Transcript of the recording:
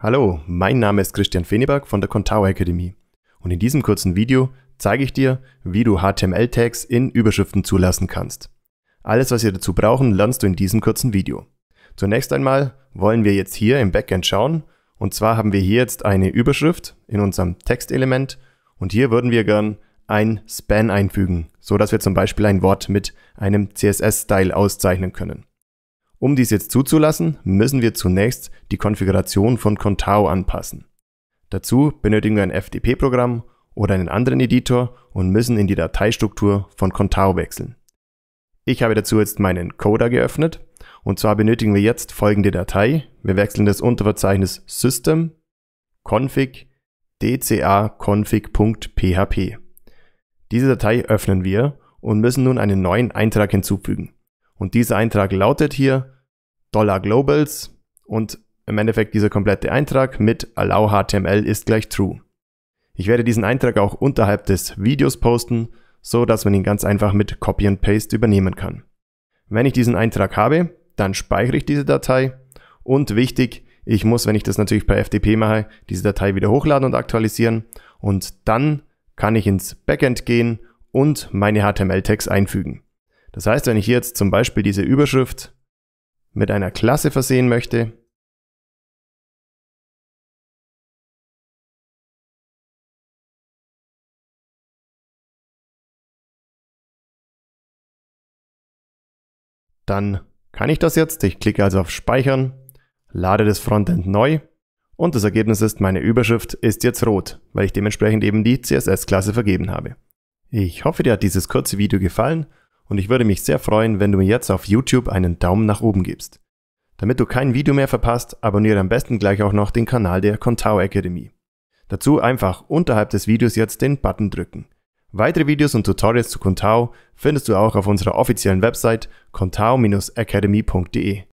Hallo, mein Name ist Christian Feneberg von der Contao Akademie und in diesem kurzen Video zeige ich dir, wie du HTML-Tags in Überschriften zulassen kannst. Alles, was wir dazu brauchen, lernst du in diesem kurzen Video. Zunächst einmal wollen wir jetzt hier im Backend schauen und zwar haben wir hier jetzt eine Überschrift in unserem Textelement und hier würden wir gern ein Span einfügen, so dass wir zum Beispiel ein Wort mit einem CSS-Style auszeichnen können. Um dies jetzt zuzulassen, müssen wir zunächst die Konfiguration von Contao anpassen. Dazu benötigen wir ein FTP-Programm oder einen anderen Editor und müssen in die Dateistruktur von Contao wechseln. Ich habe dazu jetzt meinen Coder geöffnet und zwar benötigen wir jetzt folgende Datei. Wir wechseln das Unterverzeichnis System, Config, dca config.php. Diese Datei öffnen wir und müssen nun einen neuen Eintrag hinzufügen. Und dieser Eintrag lautet hier Dollar Globals und im Endeffekt dieser komplette Eintrag mit allow HTML ist gleich true. Ich werde diesen Eintrag auch unterhalb des Videos posten, so dass man ihn ganz einfach mit Copy and Paste übernehmen kann. Wenn ich diesen Eintrag habe, dann speichere ich diese Datei und wichtig, ich muss, wenn ich das natürlich per FTP mache, diese Datei wieder hochladen und aktualisieren und dann kann ich ins Backend gehen und meine HTML-Tags einfügen. Das heißt, wenn ich jetzt zum Beispiel diese Überschrift mit einer Klasse versehen möchte, dann kann ich das jetzt. Ich klicke also auf Speichern, lade das Frontend neu und das Ergebnis ist, meine Überschrift ist jetzt rot, weil ich dementsprechend eben die CSS-Klasse vergeben habe. Ich hoffe, dir hat dieses kurze Video gefallen und ich würde mich sehr freuen, wenn du mir jetzt auf YouTube einen Daumen nach oben gibst. Damit du kein Video mehr verpasst, abonniere am besten gleich auch noch den Kanal der Contao Academy. Dazu einfach unterhalb des Videos jetzt den Button drücken. Weitere Videos und Tutorials zu Contao findest du auch auf unserer offiziellen Website contao-academy.de.